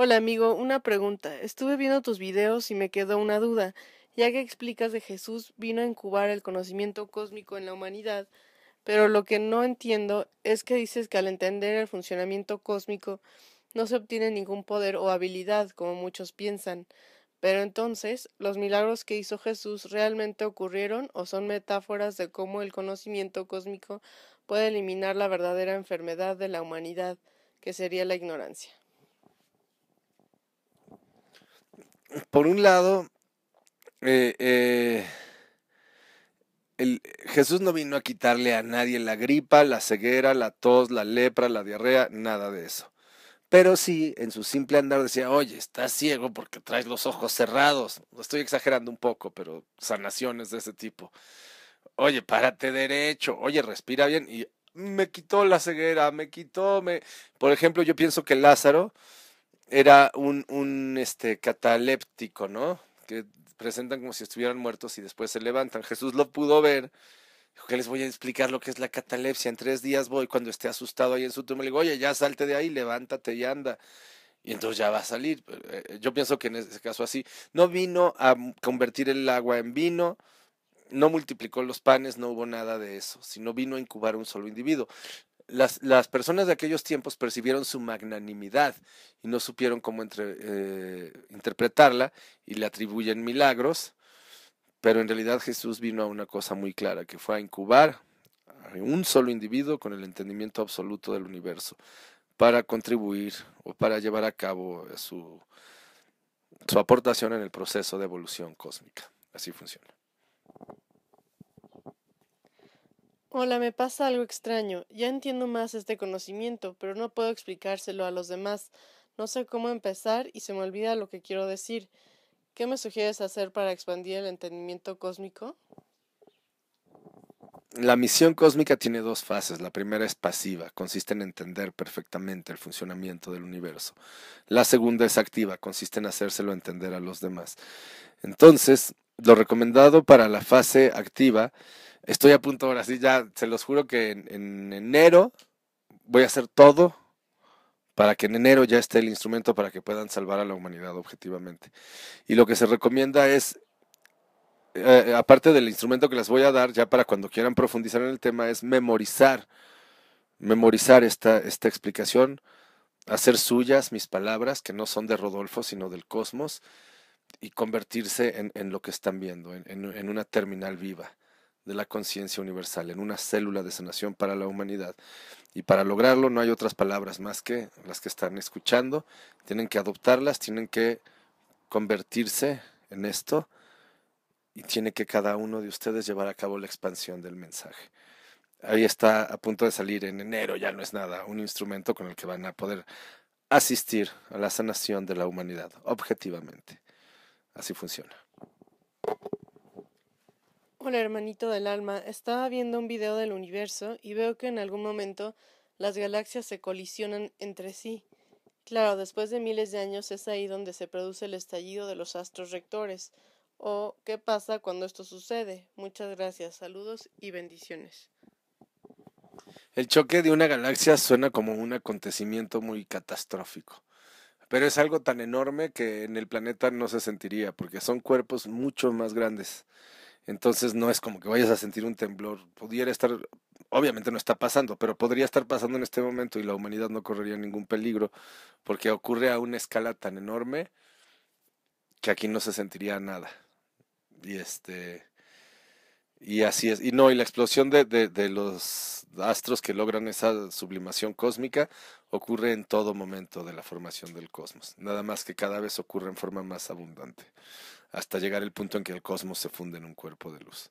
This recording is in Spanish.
Hola amigo, una pregunta. Estuve viendo tus videos y me quedó una duda. Ya que explicas de Jesús vino a incubar el conocimiento cósmico en la humanidad, pero lo que no entiendo es que dices que al entender el funcionamiento cósmico no se obtiene ningún poder o habilidad, como muchos piensan. Pero entonces, ¿los milagros que hizo Jesús realmente ocurrieron o son metáforas de cómo el conocimiento cósmico puede eliminar la verdadera enfermedad de la humanidad, que sería la ignorancia? por un lado, eh, eh, el, Jesús no vino a quitarle a nadie la gripa, la ceguera, la tos, la lepra, la diarrea, nada de eso. Pero sí, en su simple andar decía, oye, estás ciego porque traes los ojos cerrados. Estoy exagerando un poco, pero sanaciones de ese tipo. Oye, párate derecho, oye, respira bien. Y me quitó la ceguera, me quitó, me... Por ejemplo, yo pienso que Lázaro, era un, un este, cataléptico, ¿no? Que presentan como si estuvieran muertos y después se levantan. Jesús lo pudo ver. Dijo que les voy a explicar lo que es la catalepsia. En tres días voy cuando esté asustado ahí en su tumba. Le digo, oye, ya salte de ahí, levántate y anda. Y entonces ya va a salir. Eh, eh, yo pienso que en ese caso así. No vino a convertir el agua en vino, no multiplicó los panes, no hubo nada de eso, sino vino a incubar un solo individuo las, personas de aquellos tiempos percibieron su magnanimidad y no supieron cómo entre, eh, interpretarla y le atribuyen milagros, pero en realidad Jesús vino a una cosa muy clara, que fue a incubar a un solo individuo con el entendimiento absoluto del universo para contribuir o para llevar a cabo su, su aportación en el proceso de evolución cósmica. Así funciona. Hola, me pasa algo extraño. Ya entiendo más este conocimiento, pero no puedo explicárselo a los demás. No sé cómo empezar y se me olvida lo que quiero decir. ¿Qué me sugieres hacer para expandir el entendimiento cósmico? La misión cósmica tiene dos fases. La primera es pasiva, consiste en entender perfectamente el funcionamiento del universo. La segunda es activa, consiste en hacérselo entender a los demás. Entonces, lo recomendado para la fase activa estoy a punto ahora sí, ya se los juro que en, enero voy a hacer todo para que en enero ya esté el instrumento para que puedan salvar a la humanidad objetivamente. Y lo que se recomienda es, eh, aparte del instrumento que les voy a dar, ya para cuando quieran profundizar en el tema, es memorizar, memorizar esta, esta explicación, hacer suyas mis palabras, que no son de Rodolfo, sino del cosmos, y convertirse en, lo que están viendo, en una terminal viva de la conciencia universal, en una célula de sanación para la humanidad. Y para lograrlo no hay otras palabras más que las que están escuchando. Tienen que adoptarlas, tienen que convertirse en esto y tiene que cada uno de ustedes llevar a cabo la expansión del mensaje. Ahí está a punto de salir en enero, ya no es nada, un instrumento con el que van a poder asistir a la sanación de la humanidad, objetivamente. Así funciona hermanito del alma, estaba viendo un video del universo y veo que en algún momento las galaxias se colisionan entre sí. Claro, después de miles de años es ahí donde se produce el estallido de los astros rectores. ¿O oh, qué pasa cuando esto sucede? Muchas gracias, saludos y bendiciones. El choque de una galaxia suena como un acontecimiento muy catastrófico pero es algo tan enorme que en el planeta no se sentiría, porque son cuerpos mucho más grandes. Entonces no es como que vayas a sentir un temblor. Pudiera estar, obviamente no está pasando, pero podría estar pasando en este momento y la humanidad no correría ningún peligro porque ocurre a una escala tan enorme que aquí no se sentiría nada. Y este y así es. Y no, y la explosión de, de los astros que logran esa sublimación cósmica ocurre en todo momento de la formación del cosmos, nada más que cada vez ocurre en forma más abundante, hasta llegar el punto en que el cosmos se funde en un cuerpo de luz.